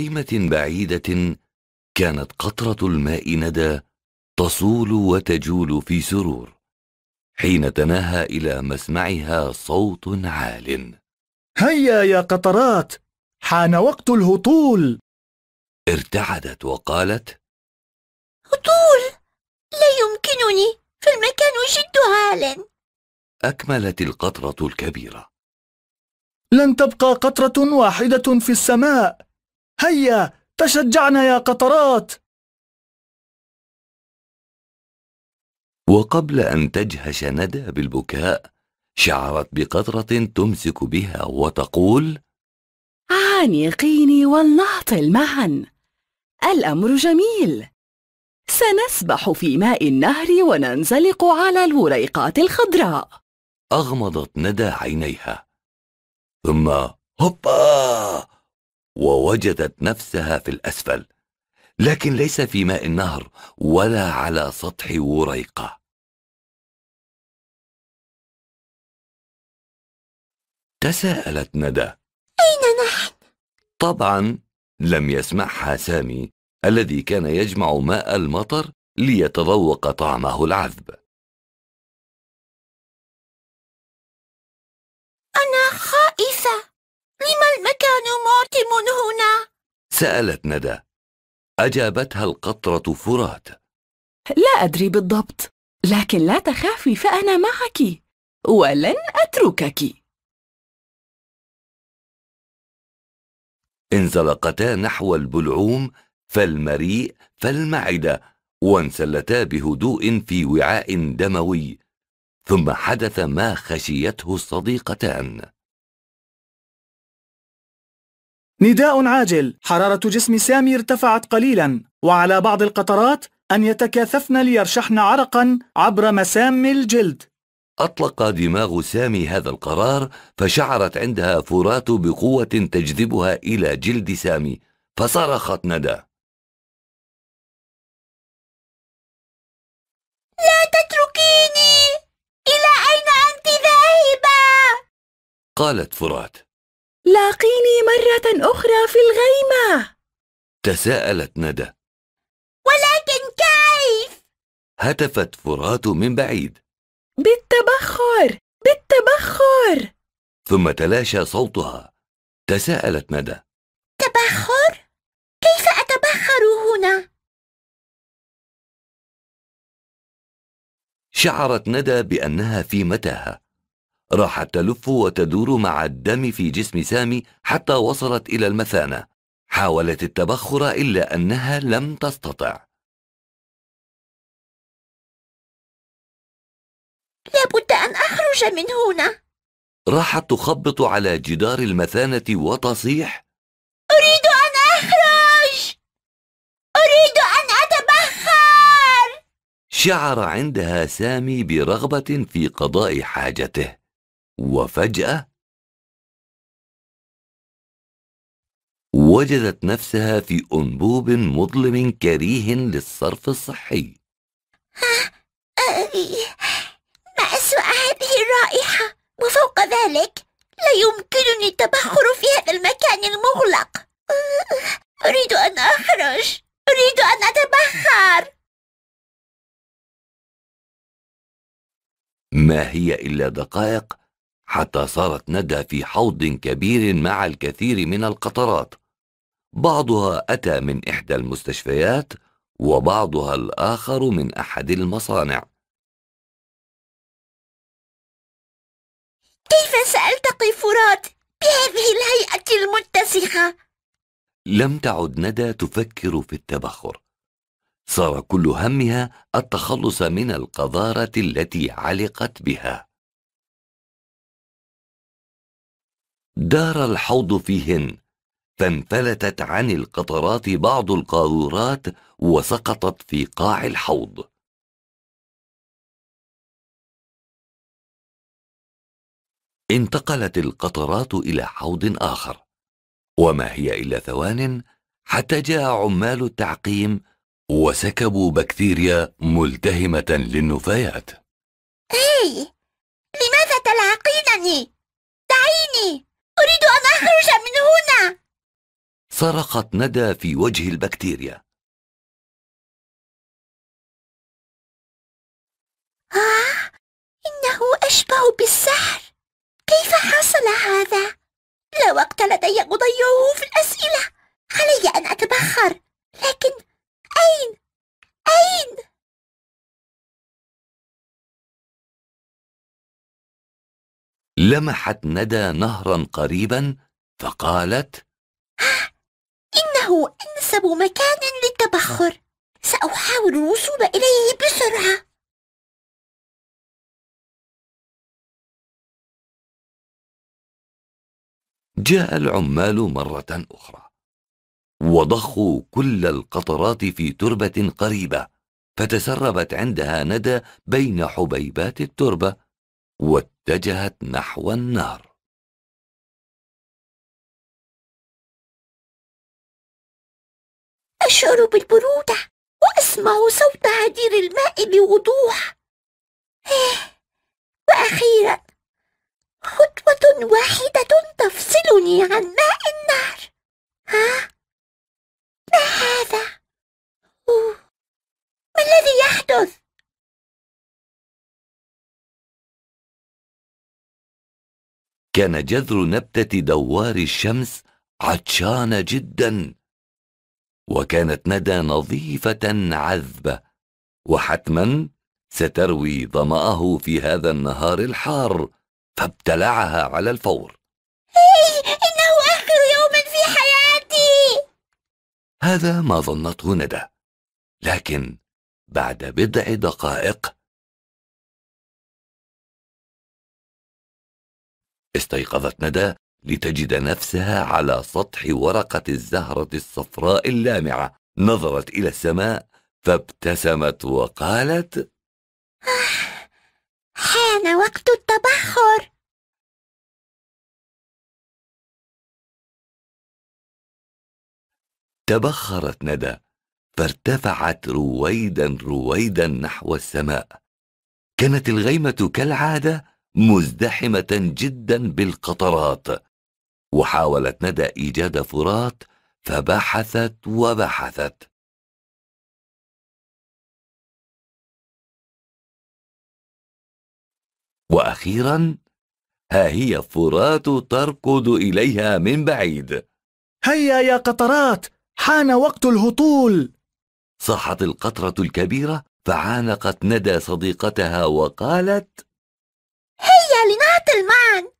خيمه بعيده كانت قطره الماء ندى تصول وتجول في سرور حين تناهى الى مسمعها صوت عال هيا يا قطرات حان وقت الهطول ارتعدت وقالت هطول لا يمكنني فالمكان جد عال اكملت القطره الكبيره لن تبقى قطره واحده في السماء هيا تشجعنا يا قطرات وقبل أن تجهش ندى بالبكاء شعرت بقطرة تمسك بها وتقول عانقيني ولنهطل ولنعطل معا الأمر جميل سنسبح في ماء النهر وننزلق على الوريقات الخضراء أغمضت ندى عينيها ثم هوبا ووجدت نفسها في الأسفل لكن ليس في ماء النهر ولا على سطح وريقة تساءلت ندى أين نحن؟ طبعا لم يسمعها سامي الذي كان يجمع ماء المطر ليتذوق طعمه العذب سالم هنا؟ سألت ندى أجابتها القطرة فرات لا أدري بالضبط لكن لا تخافي فأنا معك ولن أتركك انزلقتا نحو البلعوم فالمريء فالمعدة وانسلتا بهدوء في وعاء دموي ثم حدث ما خشيته الصديقتان نداء عاجل حرارة جسم سامي ارتفعت قليلا وعلى بعض القطرات أن يتكاثفن ليرشحن عرقا عبر مسام الجلد أطلق دماغ سامي هذا القرار فشعرت عندها فرات بقوة تجذبها إلى جلد سامي فصرخت ندى لا تتركيني إلى أين أنت ذاهبة؟ قالت فرات لاقيني مرة أخرى في الغيمة تساءلت ندى ولكن كيف؟ هتفت فرات من بعيد بالتبخر بالتبخر ثم تلاشى صوتها تساءلت ندى تبخر؟ كيف أتبخر هنا؟ شعرت ندى بأنها في متاهة راحت تلف وتدور مع الدم في جسم سامي حتى وصلت إلى المثانة حاولت التبخر إلا أنها لم تستطع لابد أن أخرج من هنا راحت تخبط على جدار المثانة وتصيح أريد أن أخرج أريد أن أتبخر شعر عندها سامي برغبة في قضاء حاجته وفجأة وجدت نفسها في أنبوب مظلم كريه للصرف الصحي أبي آه، أسوأ آه، آه، هذه الرائحة وفوق ذلك لا يمكنني التبخر في هذا المكان المغلق أريد أن أخرج أريد أن أتبخر ما هي إلا دقائق حتى صارت ندى في حوض كبير مع الكثير من القطرات بعضها أتى من إحدى المستشفيات وبعضها الآخر من أحد المصانع كيف سألتقي فرات بهذه الهيئة المتسخة؟ لم تعد ندى تفكر في التبخر صار كل همها التخلص من القذارة التي علقت بها دار الحوض فيهن فانفلتت عن القطرات بعض القارورات وسقطت في قاع الحوض انتقلت القطرات الى حوض اخر وما هي الا ثوان حتى جاء عمال التعقيم وسكبوا بكتيريا ملتهمه للنفايات اي لماذا تلعقينني دعيني أريد أن أخرج من هنا صرخت ندى في وجه البكتيريا آه إنه أشبه بالسحر كيف حصل هذا؟ لا وقت لدي أضيعه في الأسئلة علي أن أتبخر لمحت ندى نهرا قريبا فقالت إنه أنسب مكان للتبخر سأحاول الوصول إليه بسرعة جاء العمال مرة أخرى وضخوا كل القطرات في تربة قريبة فتسربت عندها ندى بين حبيبات التربة اتجهت نحو النار أشعر بالبرودة وأسمع صوت هدير الماء بوضوح آه، وأخيرا خطوة واحدة تفصلني عن ماء كان جذر نبتة دوار الشمس عطشان جدا وكانت ندى نظيفة عذبة وحتما ستروي ظمأه في هذا النهار الحار فابتلعها على الفور إيه، إنه آخر يوم في حياتي هذا ما ظنته ندى لكن بعد بضع دقائق استيقظت ندى لتجد نفسها على سطح ورقة الزهرة الصفراء اللامعة نظرت إلى السماء فابتسمت وقالت آه، حان وقت التبحر تبخرت ندى فارتفعت رويدا رويدا نحو السماء كانت الغيمة كالعادة مزدحمة جدا بالقطرات وحاولت ندى إيجاد فرات فبحثت وبحثت وأخيرا ها هي فرات تركض إليها من بعيد هيا يا قطرات حان وقت الهطول صاحت القطرة الكبيرة فعانقت ندى صديقتها وقالت لنعطي المعن